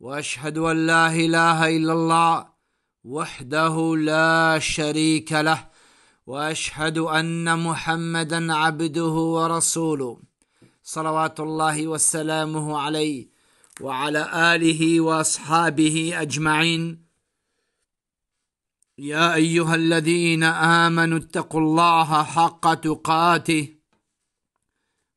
واشهد ان لا اله الا الله وحده لا شريك له واشهد ان محمدا عبده ورسوله صلوات الله وسلامه عليه وعلى اله واصحابه اجمعين يا ايها الذين امنوا اتقوا الله حق تقاته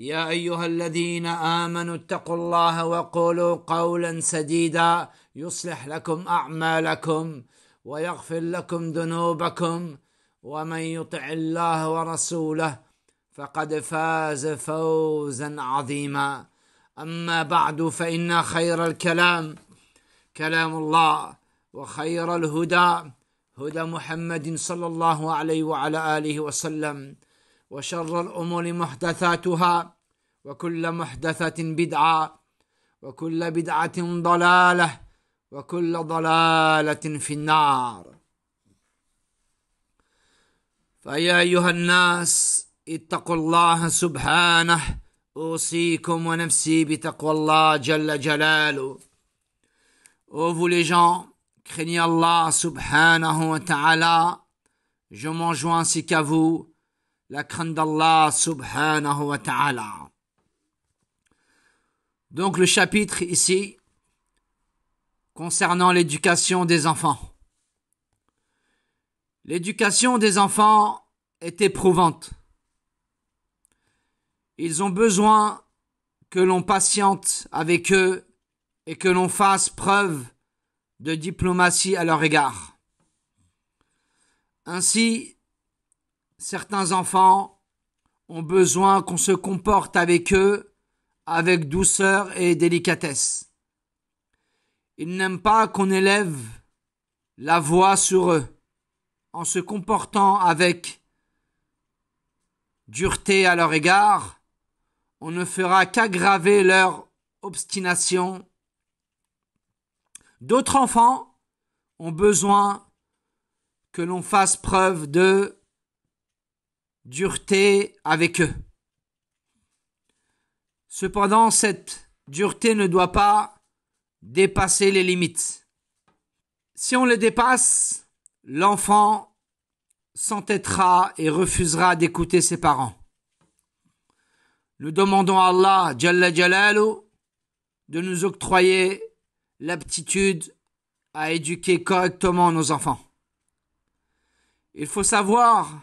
يا ايها الذين امنوا اتقوا الله وقولوا قولا سديدا يصلح لكم اعمالكم ويغفر لكم ذنوبكم ومن يطع الله ورسوله فقد فاز فوزا عظيما اما بعد فان خير الكلام كلام الله وخير الهدى هدى محمد صلى الله عليه وعلى اله وسلم وشر الأمور محدثاتها وكل محدثة بدعة وكل بدعة ضلالة وكل ضلالة في النار فيا أيها الناس اتقوا الله سبحانه أوصيكم ونفسي بتقوى الله جل جلاله Ô vous les gens, craignez Allah subhanahu wa ta'ala. Je m'enjoins ainsi qu'à vous la crainte subhanahu wa ta'ala. Donc le chapitre ici concernant l'éducation des enfants. L'éducation des enfants est éprouvante. Ils ont besoin que l'on patiente avec eux et que l'on fasse preuve de diplomatie à leur égard. Ainsi, Certains enfants ont besoin qu'on se comporte avec eux avec douceur et délicatesse. Ils n'aiment pas qu'on élève la voix sur eux en se comportant avec dureté à leur égard, on ne fera qu'aggraver leur obstination. D'autres enfants ont besoin que l'on fasse preuve de dureté avec eux. Cependant, cette dureté ne doit pas dépasser les limites. Si on le dépasse, l'enfant s'entêtera et refusera d'écouter ses parents. Nous demandons à Allah de nous octroyer l'aptitude à éduquer correctement nos enfants. Il faut savoir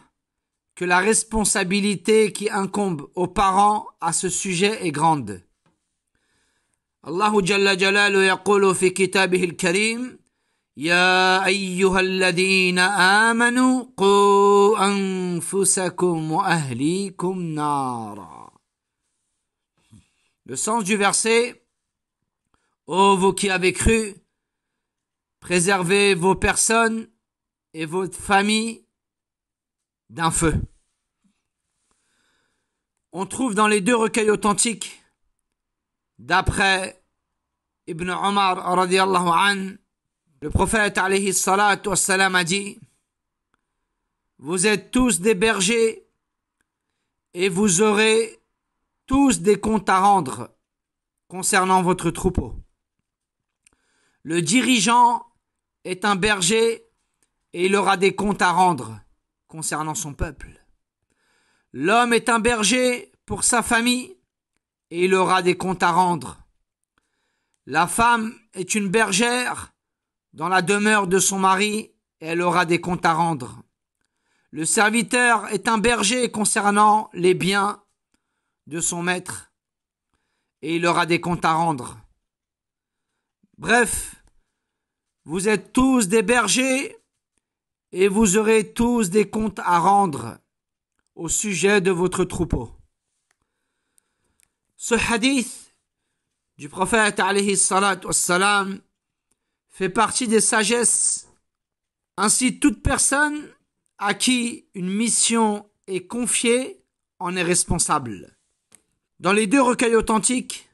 que la responsabilité qui incombe aux parents à ce sujet est grande. Jalla جل fi يقول fi كتابه Ya Ya ayyuhalladhina amanu qoo anfusakum wa ahlikum nara. Le sens du verset Ô oh, vous qui avez cru, préservez vos personnes et votre famille d'un feu. On trouve dans les deux recueils authentiques, d'après Ibn Omar le prophète alayhi a dit Vous êtes tous des bergers et vous aurez tous des comptes à rendre concernant votre troupeau. Le dirigeant est un berger et il aura des comptes à rendre concernant son peuple. L'homme est un berger pour sa famille, et il aura des comptes à rendre. La femme est une bergère dans la demeure de son mari, et elle aura des comptes à rendre. Le serviteur est un berger concernant les biens de son maître, et il aura des comptes à rendre. Bref, vous êtes tous des bergers et vous aurez tous des comptes à rendre au sujet de votre troupeau. Ce hadith du prophète fait partie des sagesses. Ainsi, toute personne à qui une mission est confiée en est responsable. Dans les deux recueils authentiques,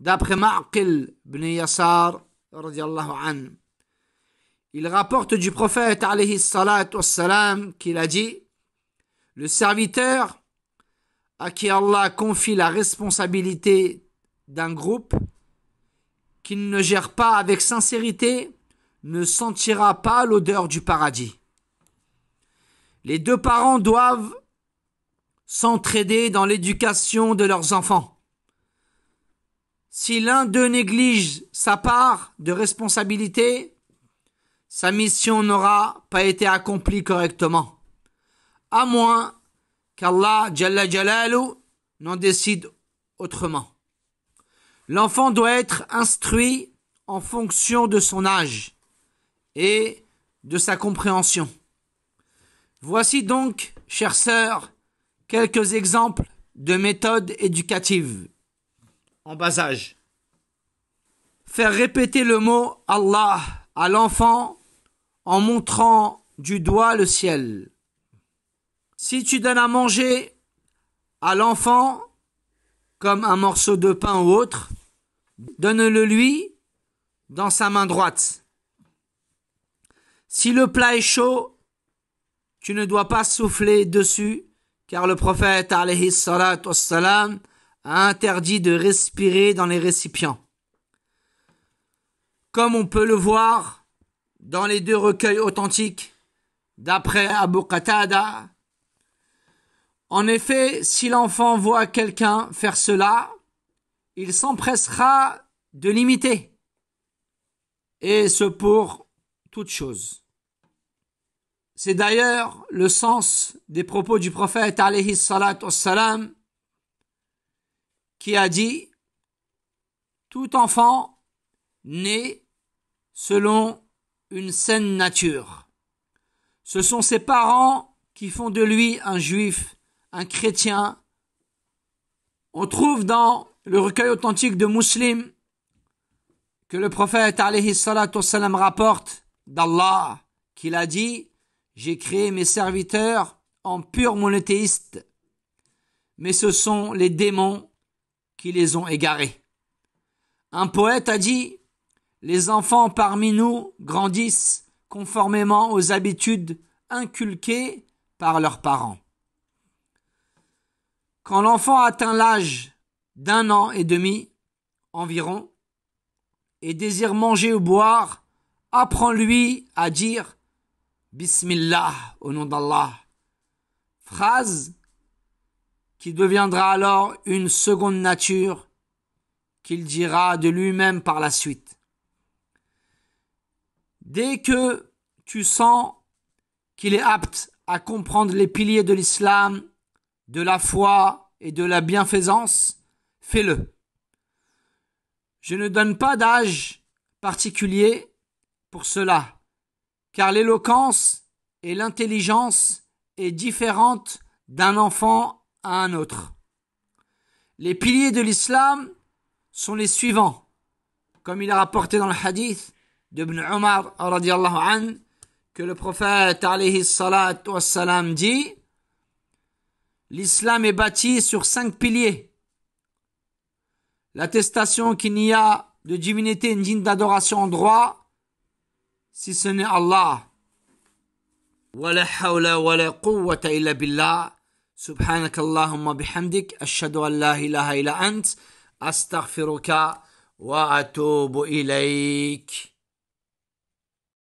d'après Ma'qil ibn Yassar, anhu, il rapporte du prophète alayhi qu'il a dit Le serviteur à qui Allah confie la responsabilité d'un groupe qu'il ne gère pas avec sincérité ne sentira pas l'odeur du paradis. Les deux parents doivent s'entraider dans l'éducation de leurs enfants. Si l'un d'eux néglige sa part de responsabilité, sa mission n'aura pas été accomplie correctement. À moins qu'Allah Jalalu n'en décide autrement. L'enfant doit être instruit en fonction de son âge et de sa compréhension. Voici donc, chères sœurs, quelques exemples de méthodes éducatives en bas âge. Faire répéter le mot Allah à l'enfant en montrant du doigt le ciel. Si tu donnes à manger à l'enfant, comme un morceau de pain ou autre, donne-le lui dans sa main droite. Si le plat est chaud, tu ne dois pas souffler dessus, car le prophète alayhi salam a interdit de respirer dans les récipients. Comme on peut le voir, dans les deux recueils authentiques, d'après Abu Qatada. En effet, si l'enfant voit quelqu'un faire cela, il s'empressera de l'imiter. Et ce pour toute chose. C'est d'ailleurs le sens des propos du prophète salam qui a dit tout enfant né selon une saine nature. Ce sont ses parents qui font de lui un juif, un chrétien. On trouve dans le recueil authentique de musulmans que le prophète alayhi salam rapporte d'Allah qu'il a dit j'ai créé mes serviteurs en pur monothéiste, mais ce sont les démons qui les ont égarés. Un poète a dit les enfants parmi nous grandissent conformément aux habitudes inculquées par leurs parents. Quand l'enfant atteint l'âge d'un an et demi environ et désire manger ou boire, apprends-lui à dire Bismillah au nom d'Allah. Phrase qui deviendra alors une seconde nature qu'il dira de lui-même par la suite. Dès que tu sens qu'il est apte à comprendre les piliers de l'islam, de la foi et de la bienfaisance, fais-le. Je ne donne pas d'âge particulier pour cela, car l'éloquence et l'intelligence est différente d'un enfant à un autre. Les piliers de l'islam sont les suivants, comme il est rapporté dans le hadith, d'Ibn Umar radiallahu an, que le prophète alayhi salat wassalam dit L'islam est bâti sur cinq piliers. L'attestation qu'il n'y a de divinité digne d'adoration en droit, si ce n'est Allah. ولا حول ولا قوة إلا بالله سبحانك اللهم بحمدك أشهد أن لا إله إلا أنت أستغفرك وأتوب إليك